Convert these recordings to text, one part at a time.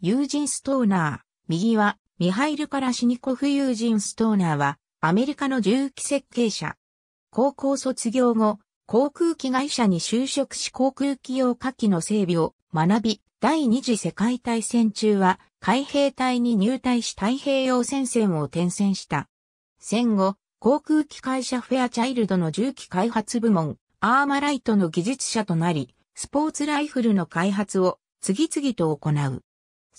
ユージン・ストーナー、右は、ミハイル・カラシニコフ・ユージン・ストーナーは、アメリカの重機設計者。高校卒業後、航空機会社に就職し航空機用火器の整備を学び、第二次世界大戦中は海兵隊に入隊し太平洋戦線を転戦した。戦後、航空機会社フェアチャイルドの重機開発部門、アーマライトの技術者となり、スポーツライフルの開発を次々と行う。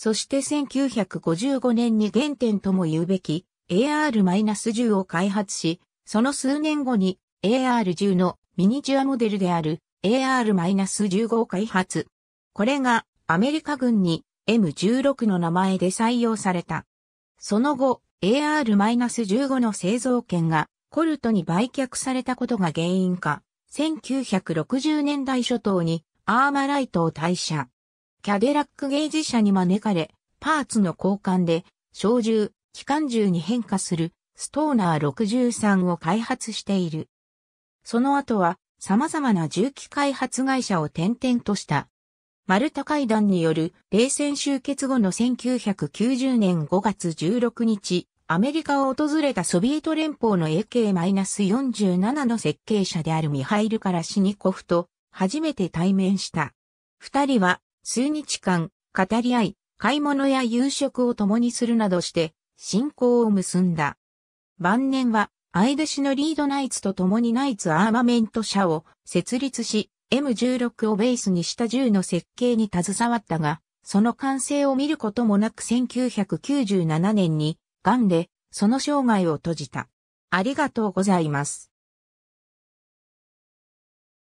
そして1955年に原点とも言うべき AR-10 を開発し、その数年後に AR10 のミニチュアモデルである AR-15 を開発。これがアメリカ軍に M16 の名前で採用された。その後、AR-15 の製造権がコルトに売却されたことが原因か、1960年代初頭にアーマライトを退社。キャデラックゲージ車に招かれ、パーツの交換で、小銃、機関銃に変化する、ストーナー63を開発している。その後は、様々な銃器開発会社を転々とした。マルタ会談による冷戦終結後の1990年5月16日、アメリカを訪れたソビエト連邦の AK-47 の設計者であるミハイル・カラシニコフと初めて対面した。二人は数日間、語り合い、買い物や夕食を共にするなどして、信仰を結んだ。晩年は、相弟子のリードナイツと共にナイツアーマメント社を設立し、M16 をベースにした銃の設計に携わったが、その完成を見ることもなく1997年に、癌で、その生涯を閉じた。ありがとうございます。